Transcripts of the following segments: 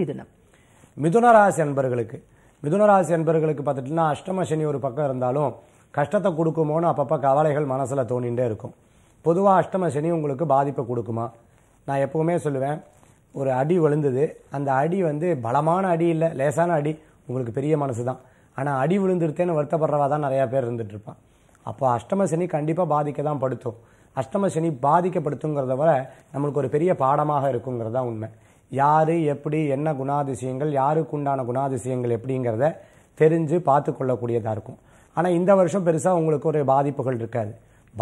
மிதுனம் மிதுனராசி அன்பர்களுக்கு மிதுனராசி அன்பர்களுக்கு பார்த்துட்டிங்கன்னா அஷ்டம ஒரு பக்கம் இருந்தாலும் கஷ்டத்தை கொடுக்குமோன்னு அப்பப்போ கவலைகள் மனசில் தோணிகிட்டே இருக்கும் பொதுவாக அஷ்டம சனி உங்களுக்கு பாதிப்பை கொடுக்குமா நான் எப்போவுமே சொல்லுவேன் ஒரு அடி விழுந்தது அந்த அடி வந்து பலமான அடி இல்லை லேசான அடி உங்களுக்கு பெரிய மனசு தான் ஆனால் அடி விழுந்துருத்தேன்னு வருத்தப்படுறவா தான் நிறையா பேர் இருந்துகிட்ருப்பான் அப்போ அஷ்டம சனி கண்டிப்பாக பாதிக்க தான் படுத்தும் அஷ்டம சனி பாதிக்கப்படுத்துங்கிறத விட நம்மளுக்கு ஒரு பெரிய பாடமாக இருக்குங்கிறது தான் உண்மை யார் எப்படி என்ன குணாதிசயங்கள் யாருக்கு உண்டான குணாதிசயங்கள் எப்படிங்கிறத தெரிஞ்சு பார்த்து கொள்ளக்கூடியதாக இருக்கும் ஆனால் இந்த வருஷம் பெருசாக உங்களுக்கு ஒரு பாதிப்புகள் இருக்காது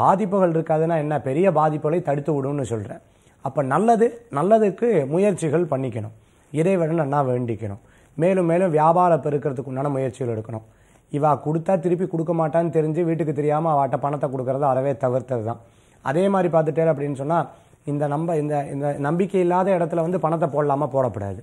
பாதிப்புகள் இருக்காதுன்னா என்ன பெரிய பாதிப்புகளை தடுத்து விடும்னு சொல்கிறேன் அப்போ நல்லது நல்லதுக்கு முயற்சிகள் பண்ணிக்கணும் இறைவனை நன்னா வேண்டிக்கணும் மேலும் மேலும் வியாபாரம் பெருக்கிறதுக்கு உண்டான முயற்சிகள் எடுக்கணும் இவா கொடுத்தா திருப்பி கொடுக்க மாட்டான்னு தெரிஞ்சு வீட்டுக்கு தெரியாமல் அவட்ட பணத்தை கொடுக்குறத அறவே தவிர்த்தது தான் அதே மாதிரி பார்த்துட்டே அப்படின்னு சொன்னால் இந்த நம்ப இந்த இந்த நம்பிக்கை இல்லாத இடத்துல வந்து பணத்தை போடலாமா போடக்கூடாது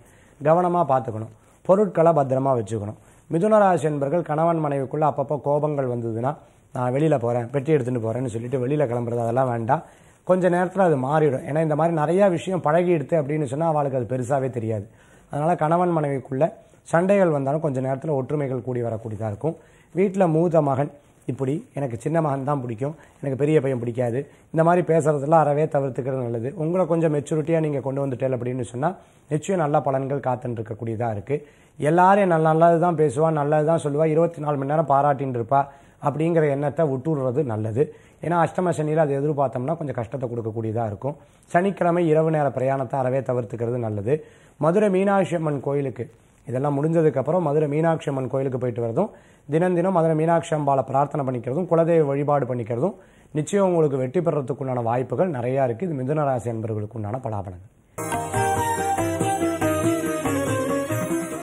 கவனமாக பார்த்துக்கணும் பொருட்களை பத்திரமாக வச்சுக்கணும் மிதுனராசி என்பர்கள் கணவன் மனைவிக்குள்ளே அப்பப்போ கோபங்கள் வந்ததுன்னா நான் வெளியில் போகிறேன் பெட்டி எடுத்துகிட்டு போகிறேன்னு சொல்லிட்டு வெளியில் கிளம்புறது அதெல்லாம் வேண்டாம் கொஞ்சம் நேரத்தில் அது மாறிடும் ஏன்னா இந்த மாதிரி நிறையா விஷயம் எடுத்து அப்படின்னு சொன்னால் அவளுக்கு அது பெருசாகவே தெரியாது அதனால் கணவன் மனைவிக்குள்ளே சண்டைகள் வந்தாலும் கொஞ்சம் நேரத்தில் ஒற்றுமைகள் கூடி வரக்கூடியதாக இருக்கும் வீட்டில் மூத்த மகன் இப்படி எனக்கு சின்ன மகன் தான் பிடிக்கும் எனக்கு பெரிய பையன் பிடிக்காது இந்த மாதிரி பேசுகிறதுலாம் அறவே தவிர்த்துக்கிறது நல்லது உங்களை கொஞ்சம் மெச்சூரிட்டியாக நீங்கள் கொண்டு வந்துட்டேல் அப்படின்னு சொன்னால் நிச்சயம் நல்ல பலன்கள் காத்துன்னு இருக்கக்கூடியதாக இருக்குது எல்லாரையும் நல்ல நல்லது தான் பேசுவாள் நல்லது தான் சொல்லுவாள் இருபத்தி நாலு மணி நேரம் பாராட்டின்னு இருப்பா அப்படிங்கிற எண்ணத்தை விட்டுடுறது நல்லது ஏன்னா அஷ்டம சனியில் அதை எதிர்பார்த்தோம்னா கொஞ்சம் கஷ்டத்தை கொடுக்கக்கூடியதாக இருக்கும் சனிக்கிழமை இரவு நேர பிரயாணத்தை அறவே தவிர்த்துக்கிறது நல்லது மதுரை மீனாட்சி அம்மன் கோயிலுக்கு இதெல்லாம் முடிஞ்சதுக்கப்புறம் மதுரை மீனாட்சி அம்மன் கோயிலுக்கு போயிட்டு வரதும் தினம் தினம் மதுரை மீனாட்சி அம்பாவை பிரார்த்தனை பண்ணிக்கிறதும் குலதெய்வ வழிபாடு பண்ணிக்கிறதும் நிச்சயம் உங்களுக்கு வெற்றி பெறத்துக்குண்டான வாய்ப்புகள் நிறையா இருக்குது இது மிதுனராசி என்பவர்களுக்கு உண்டான பலாபலங்கள்